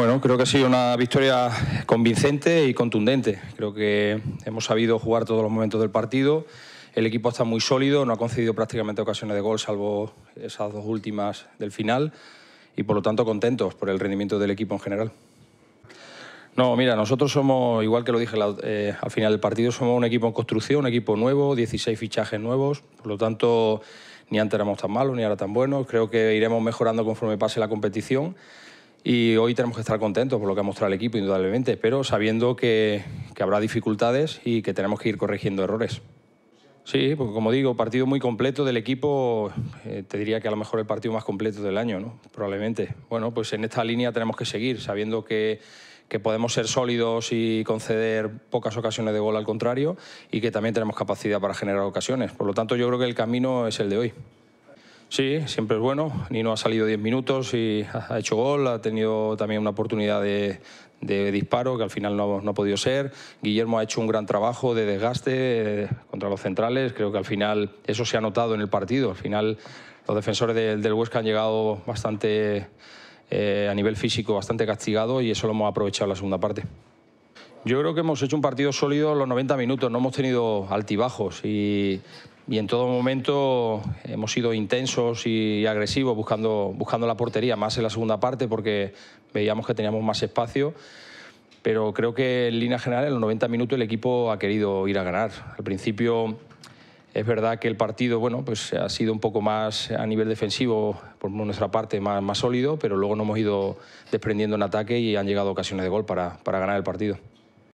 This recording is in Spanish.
Bueno, creo que ha sido una victoria convincente y contundente. Creo que hemos sabido jugar todos los momentos del partido. El equipo está muy sólido, no ha concedido prácticamente ocasiones de gol, salvo esas dos últimas del final. Y por lo tanto, contentos por el rendimiento del equipo en general. No, mira, nosotros somos, igual que lo dije eh, al final del partido, somos un equipo en construcción, un equipo nuevo, 16 fichajes nuevos. Por lo tanto, ni antes éramos tan malos, ni ahora tan buenos. Creo que iremos mejorando conforme pase la competición. Y hoy tenemos que estar contentos por lo que ha mostrado el equipo, indudablemente, pero sabiendo que, habrá dificultades y que tenemos que ir corrigiendo errores. Sí, porque como digo, partido muy completo del equipo, eh, te diría que a lo mejor el partido más completo del año, probablemente. Bueno, pues en esta línea tenemos que seguir, sabiendo que podemos ser sólidos y conceder pocas ocasiones de gol al contrario y que también tenemos capacidad para generar ocasiones. Por lo tanto, yo creo que el camino es el de hoy. Sí, siempre es bueno. Nino ha salido 10 minutos y ha hecho gol, ha tenido también una oportunidad de, disparo que al final no, ha podido ser. Guillermo ha hecho un gran trabajo de desgaste eh, contra los centrales. Creo que al final eso se ha notado en el partido. Al final los defensores del, Huesca han llegado bastante eh, a nivel físico, bastante castigados y eso lo hemos aprovechado en la segunda parte. Yo creo que hemos hecho un partido sólido los 90 minutos, no hemos tenido altibajos y y en todo momento hemos sido intensos y agresivos buscando, la portería, más en la segunda parte porque veíamos que teníamos más espacio. Pero creo que en línea general en los 90 minutos el equipo ha querido ir a ganar. Al principio es verdad que el partido bueno, pues ha sido un poco más a nivel defensivo por nuestra parte más, sólido, pero luego no hemos ido desprendiendo en ataque y han llegado ocasiones de gol para ganar el partido.